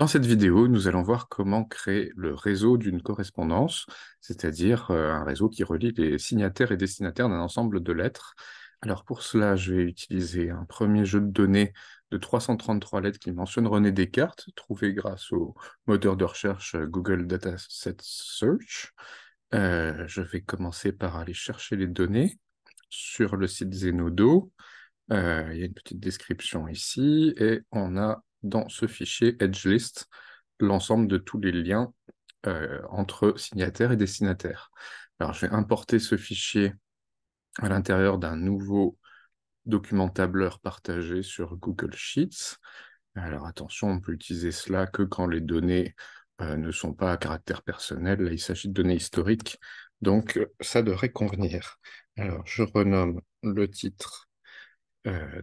Dans cette vidéo, nous allons voir comment créer le réseau d'une correspondance, c'est-à-dire euh, un réseau qui relie les signataires et destinataires d'un ensemble de lettres. Alors pour cela, je vais utiliser un premier jeu de données de 333 lettres qui mentionne René Descartes, trouvé grâce au moteur de recherche euh, Google Dataset Search. Euh, je vais commencer par aller chercher les données sur le site Zenodo. il y a une petite description ici et on a dans ce fichier edge list l'ensemble de tous les liens euh, entre signataires et destinataires. Alors, je vais importer ce fichier à l'intérieur d'un nouveau document tableur partagé sur Google Sheets. Alors, attention, on peut utiliser cela que quand les données euh, ne sont pas à caractère personnel. Là, il s'agit de données historiques. Donc, euh, ça devrait convenir. Alors, je renomme le titre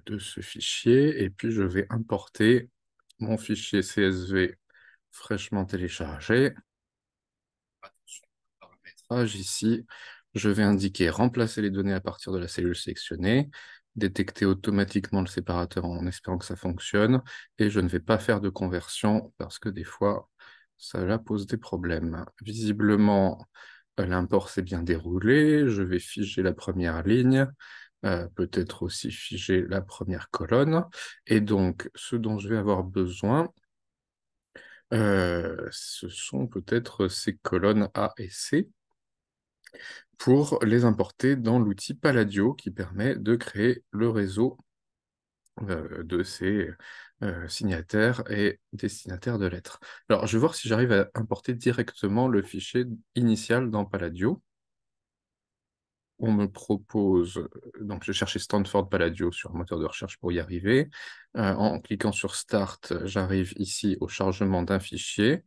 de ce fichier et puis je vais importer mon fichier CSV fraîchement téléchargé. Paramétrage ici, je vais indiquer remplacer les données à partir de la cellule sélectionnée, détecter automatiquement le séparateur en espérant que ça fonctionne, et je ne vais pas faire de conversion parce que des fois, ça pose des problèmes. Visiblement, euh, l'import s'est bien déroulé, je vais figer la première ligne, euh, peut-être aussi figer la première colonne. Et donc, ce dont je vais avoir besoin, euh, ce sont peut-être ces colonnes A et C pour les importer dans l'outil Palladio qui permet de créer le réseau euh, de ces signataires et destinataires de lettres. Alors, je vais voir si j'arrive à importer directement le fichier initial dans Palladio on me propose, euh, donc je cherchais Stanford Palladio sur un moteur de recherche pour y arriver. Euh, en cliquant sur Start, j'arrive ici au chargement d'un fichier.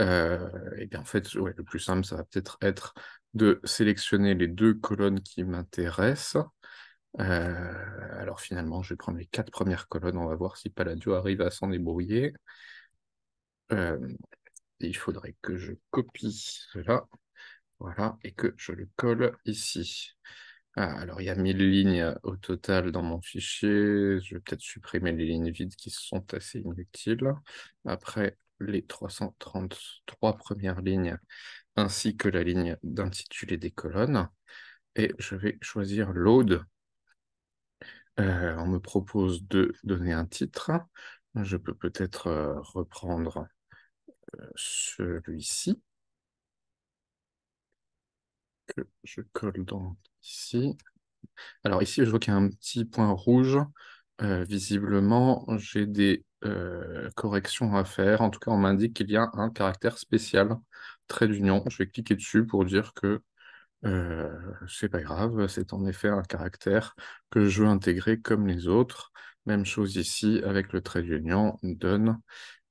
Euh, et bien en fait, le plus simple, ça va peut-être être de sélectionner les deux colonnes qui m'intéressent. alors finalement, je vais prendre les quatre premières colonnes. On va voir si Palladio arrive à s'en débrouiller. il faudrait que je copie cela. Voilà, et que je le colle ici. Ah, alors, il y a 1000 lignes au total dans mon fichier. Je vais peut-être supprimer les lignes vides qui sont assez inutiles. Après, les 333 premières lignes, ainsi que la ligne d'intitulé des colonnes. Et je vais choisir Load. Euh, on me propose de donner un titre. Je peux peut-être euh, reprendre euh, celui-ci je colle dans ici. Alors ici, je vois qu'il y a un petit point rouge. Euh, visiblement, j'ai des euh, corrections à faire. En tout cas, on m'indique qu'il y a un caractère spécial, trait d'union. Je vais cliquer dessus pour dire que euh, c'est pas grave, c'est en effet un caractère que je veux intégrer comme les autres. Même chose ici avec le trait d'union, donne,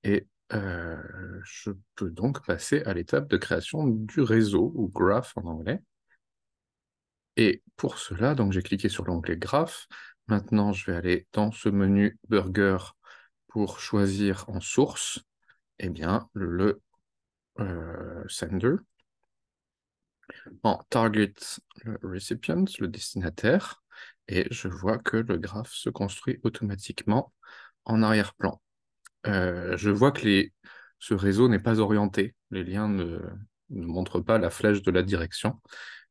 et je peux donc passer à l'étape de création du réseau, ou graph en anglais. Et pour cela, donc j'ai cliqué sur l'onglet graphe. Maintenant, je vais aller dans ce menu burger pour choisir en source, eh bien, le euh, sender. En target, le recipient, le destinataire. Et je vois que le graphe se construit automatiquement en arrière-plan. Euh, je vois que ce réseau n'est pas orienté. Les liens ne montrent pas la flèche de la direction.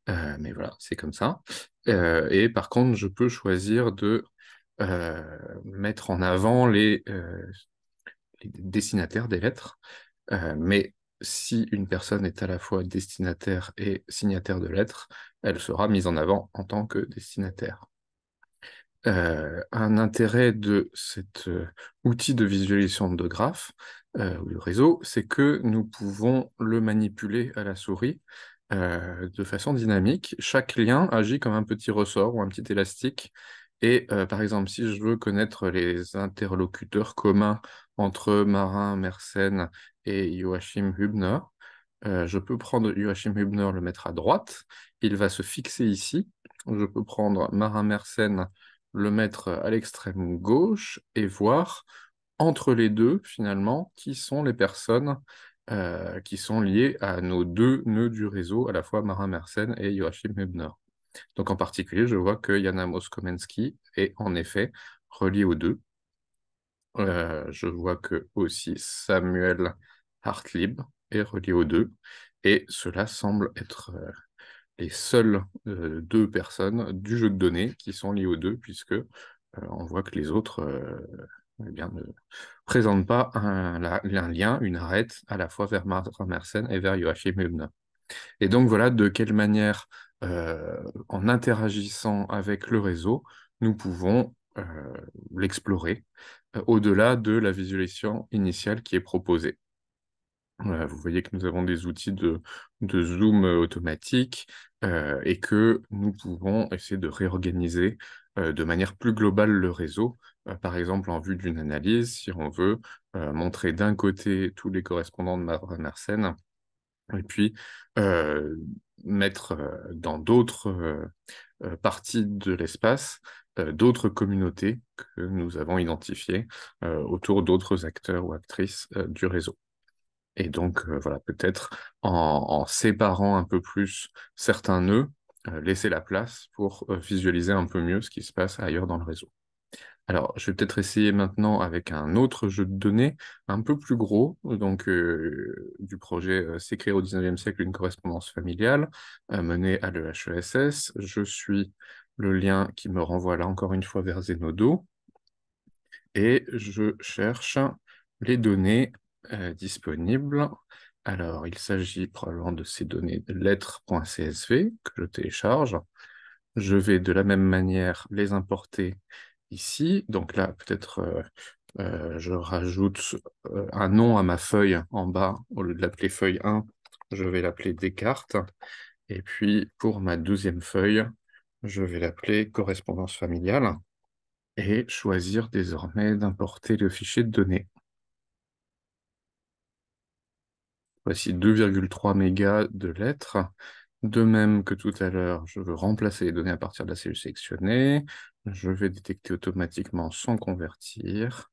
Euh, mais voilà, c'est comme ça. Euh, et par contre, je peux choisir de euh, mettre en avant les, les destinataires des lettres. mais si une personne est à la fois destinataire et signataire de lettres, elle sera mise en avant en tant que destinataire. un intérêt de cet outil de visualisation de graphes ou de réseau, c'est que nous pouvons le manipuler à la souris euh, de façon dynamique. Chaque lien agit comme un petit ressort ou un petit élastique. Et euh, par exemple, si je veux connaître les interlocuteurs communs entre Marin Mersenne et Joachim Hübner, euh, je peux prendre Joachim Hübner, le mettre à droite. Il va se fixer ici. Je peux prendre Marin Mersenne, le mettre à l'extrême gauche et voir entre les deux, finalement, qui sont les personnes euh, qui sont liés à nos deux nœuds du réseau, à la fois Marin Mersenne et Joachim Hübner. Donc en particulier, je vois que Yana Moskomensky est en effet relié aux deux. Euh, je vois que aussi Samuel Hartlib est relié aux deux. Et cela semble être euh, les seules deux personnes du jeu de données qui sont liées aux deux, puisque on voit que les autres eh ne présente pas un, lien, une arête à la fois vers Marsen et vers Joachim Et donc voilà de quelle manière, euh, en interagissant avec le réseau, nous pouvons euh, l'explorer euh, au-delà de la visualisation initiale qui est proposée. vous voyez que nous avons des outils de zoom automatique et que nous pouvons essayer de réorganiser euh, de manière plus globale le réseau, euh, par exemple en vue d'une analyse, si on veut euh, montrer d'un côté tous les correspondants de Marcène, et puis mettre dans d'autres parties de l'espace d'autres communautés que nous avons identifiées autour d'autres acteurs ou actrices du réseau. Et donc, voilà, peut-être en, en, séparant un peu plus certains nœuds, euh, laisser la place pour euh, visualiser un peu mieux ce qui se passe ailleurs dans le réseau. Alors, je vais peut-être essayer maintenant avec un autre jeu de données un peu plus gros, donc euh, du projet S'écrire au 19e siècle une correspondance familiale menée à l'EHESS. Je suis le lien qui me renvoie là encore une fois vers Zenodo et je cherche les données disponibles alors, il s'agit probablement de ces données de lettres.csv que je télécharge. Je vais de la même manière les importer ici. Donc là, peut-être euh, euh, je rajoute euh, un nom à ma feuille en bas. Au lieu de l'appeler feuille 1, je vais l'appeler Descartes. Et puis, pour ma deuxième feuille, je vais l'appeler correspondance familiale et choisir désormais d'importer le fichier de données. Voici 2,3 mégas de lettres. De même que tout à l'heure, je veux remplacer les données à partir de la cellule sélectionnée. Je vais détecter automatiquement sans convertir.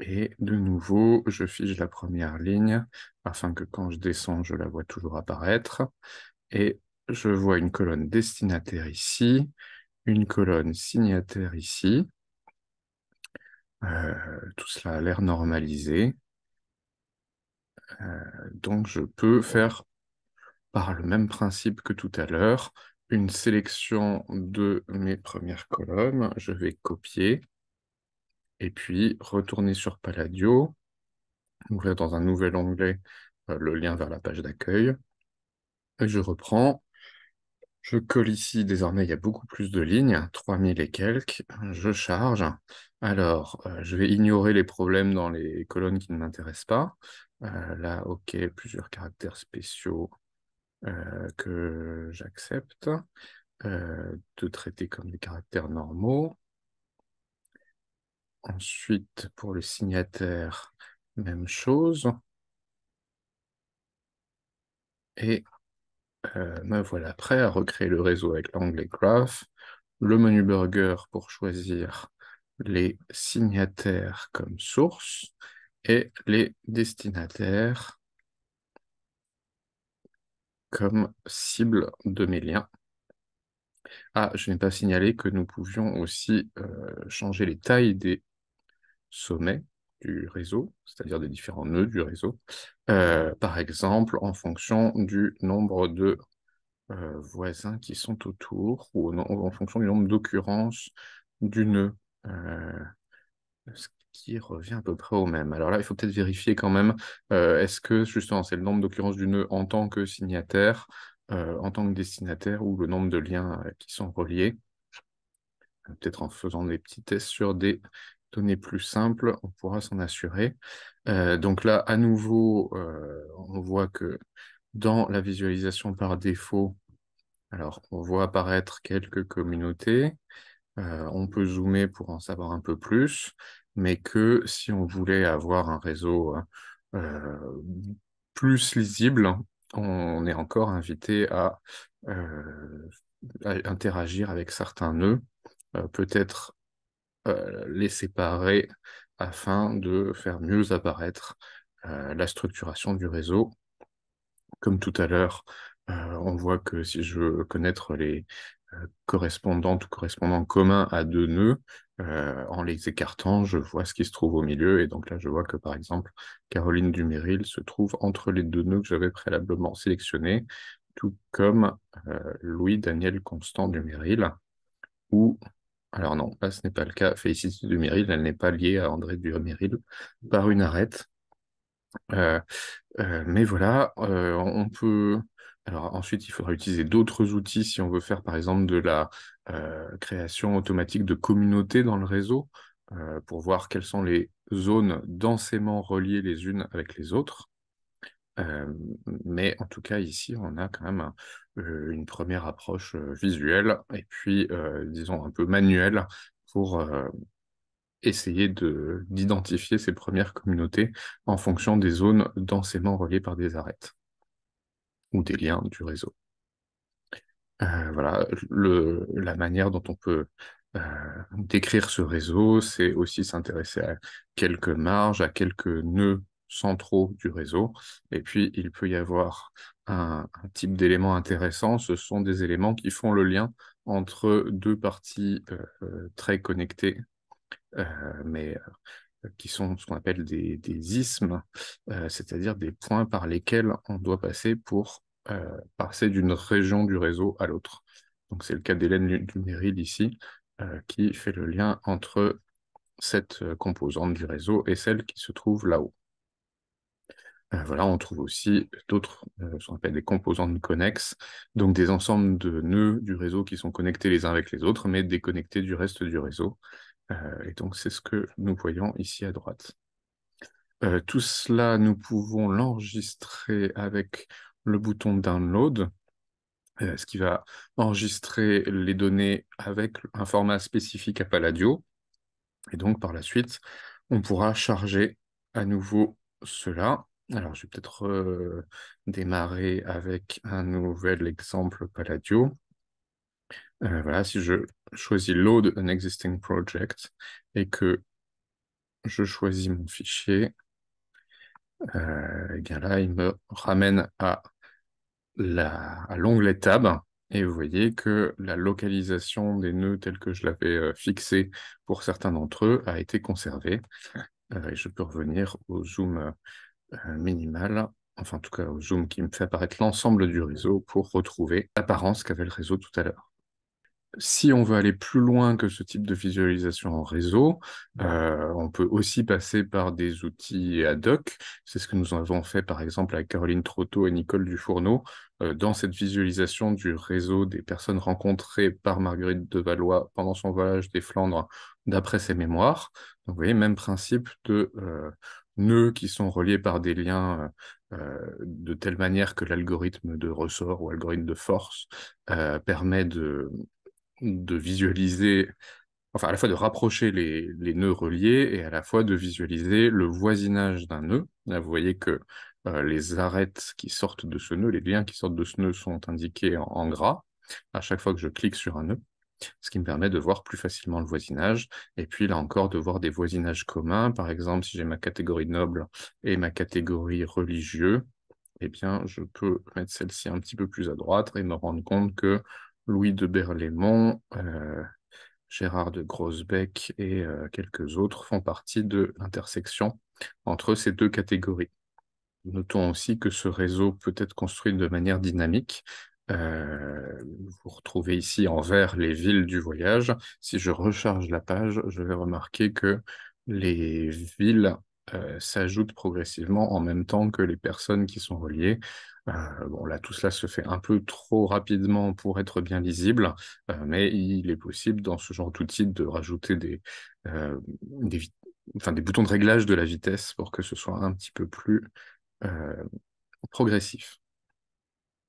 Et de nouveau, je fige la première ligne afin que quand je descends, je la vois toujours apparaître. Et je vois une colonne destinataire ici, une colonne signataire ici. Euh, tout cela a l'air normalisé. Euh, donc je peux faire, par le même principe que tout à l'heure, une sélection de mes premières colonnes. Je vais copier et puis retourner sur Palladio, ouvrir dans un nouvel onglet euh, le lien vers la page d'accueil. Et je reprends je colle ici, désormais, il y a beaucoup plus de lignes, 3000 et quelques. Je charge. Alors, euh, je vais ignorer les problèmes dans les colonnes qui ne m'intéressent pas. Euh, là, OK, plusieurs caractères spéciaux euh, que j'accepte de traiter comme des caractères normaux. Ensuite, pour le signataire, même chose. Et me euh, ben voilà prêt à recréer le réseau avec l'onglet Graph, le menu Burger pour choisir les signataires comme source et les destinataires comme cible de mes liens. Ah, je n'ai pas signalé que nous pouvions aussi euh, changer les tailles des sommets réseau, c'est-à-dire des différents nœuds du réseau, euh, par exemple en fonction du nombre de euh, voisins qui sont autour ou en fonction du nombre d'occurrences du nœud, euh, ce qui revient à peu près au même. Alors là, il faut peut-être vérifier quand même, est-ce que justement c'est le nombre d'occurrences du nœud en tant que signataire, en tant que destinataire ou le nombre de liens qui sont reliés peut-être en faisant des petits tests sur des plus simple on pourra s'en assurer. Euh, donc là, à nouveau, euh, on voit que dans la visualisation par défaut, alors on voit apparaître quelques communautés. Euh, on peut zoomer pour en savoir un peu plus, mais que si on voulait avoir un réseau plus lisible, on est encore invité à, à interagir avec certains nœuds, peut-être euh, les séparer afin de faire mieux apparaître euh, la structuration du réseau. Comme tout à l'heure, euh, on voit que si je veux connaître les correspondantes ou correspondants communs à deux nœuds, en les écartant, je vois ce qui se trouve au milieu. Et donc là, je vois que par exemple, Caroline Duméril se trouve entre les deux nœuds que j'avais préalablement sélectionnés, tout comme Louis Daniel Constant Duméril ou alors non, là ce n'est pas le cas. Félicité Méril, elle n'est pas liée à André Méril par une arête. Euh, euh, mais voilà, euh, on peut. Alors ensuite, il faudra utiliser d'autres outils si on veut faire par exemple de la création automatique de communautés dans le réseau pour voir quelles sont les zones densément reliées les unes avec les autres. Euh, mais en tout cas, ici, on a quand même euh, une première approche euh, visuelle et puis, disons, un peu manuelle pour essayer d'identifier ces premières communautés en fonction des zones densément reliées par des arêtes ou des liens du réseau. voilà, la manière dont on peut décrire ce réseau, c'est aussi s'intéresser à quelques marges, à quelques nœuds centraux du réseau. Et puis, il peut y avoir un, type d'élément intéressant, ce sont des éléments qui font le lien entre deux parties euh, euh, très connectées, euh, mais qui sont ce qu'on appelle des, isthmes, ismes, c'est-à-dire des points par lesquels on doit passer pour passer d'une région du réseau à l'autre. Donc c'est le cas d'Hélène Dunéril ici, qui fait le lien entre cette composante du réseau et celle qui se trouve là-haut. Euh, on trouve aussi d'autres, euh, ce qu'on appelle des composantes connexes, donc des ensembles de nœuds du réseau qui sont connectés les uns avec les autres, mais déconnectés du reste du réseau. Euh, et donc, c'est ce que nous voyons ici à droite. tout cela, nous pouvons l'enregistrer avec le bouton Download, ce qui va enregistrer les données avec un format spécifique à Palladio. Et donc, par la suite, on pourra charger à nouveau cela alors, je vais peut-être euh, démarrer avec un nouvel exemple Palladio. Euh, voilà, si je choisis load an existing project et que je choisis mon fichier, euh, eh bien là, il me ramène à l'onglet à tab. Et vous voyez que la localisation des nœuds tels que je l'avais fixée pour certains d'entre eux a été conservée. et je peux revenir au zoom euh, minimal, enfin en tout cas au zoom qui me fait apparaître l'ensemble du réseau pour retrouver l'apparence qu'avait le réseau tout à l'heure. Si on veut aller plus loin que ce type de visualisation en réseau, euh, on peut aussi passer par des outils ad hoc. C'est ce que nous avons fait par exemple avec Caroline Trotto et Nicole Dufourneau euh, dans cette visualisation du réseau des personnes rencontrées par Marguerite de Valois pendant son voyage des Flandres d'après ses mémoires. Donc, vous voyez, même principe de nœuds qui sont reliés par des liens euh, de telle manière que l'algorithme de ressort ou algorithme de force euh, permet de, visualiser enfin à la fois de rapprocher les, les, nœuds reliés et à la fois de visualiser le voisinage d'un nœud. Là, vous voyez que euh, les arêtes qui sortent de ce nœud, les liens qui sortent de ce nœud sont indiqués en, gras à chaque fois que je clique sur un nœud ce qui me permet de voir plus facilement le voisinage. Et puis là encore, de voir des voisinages communs. Par exemple, si j'ai ma catégorie noble et ma catégorie religieux, eh bien, je peux mettre celle-ci un petit peu plus à droite et me rendre compte que Louis de Berlaymont, euh, Gérard de Grosbeck et euh, quelques autres font partie de l'intersection entre ces deux catégories. Notons aussi que ce réseau peut être construit de manière dynamique, euh, vous retrouvez ici en vert les villes du voyage. Si je recharge la page, je vais remarquer que les villes euh, s'ajoutent progressivement en même temps que les personnes qui sont reliées. Euh, bon, là, tout cela se fait un peu trop rapidement pour être bien lisible, mais il est possible dans ce genre d'outil de rajouter enfin, des boutons de réglage de la vitesse pour que ce soit un petit peu plus progressif.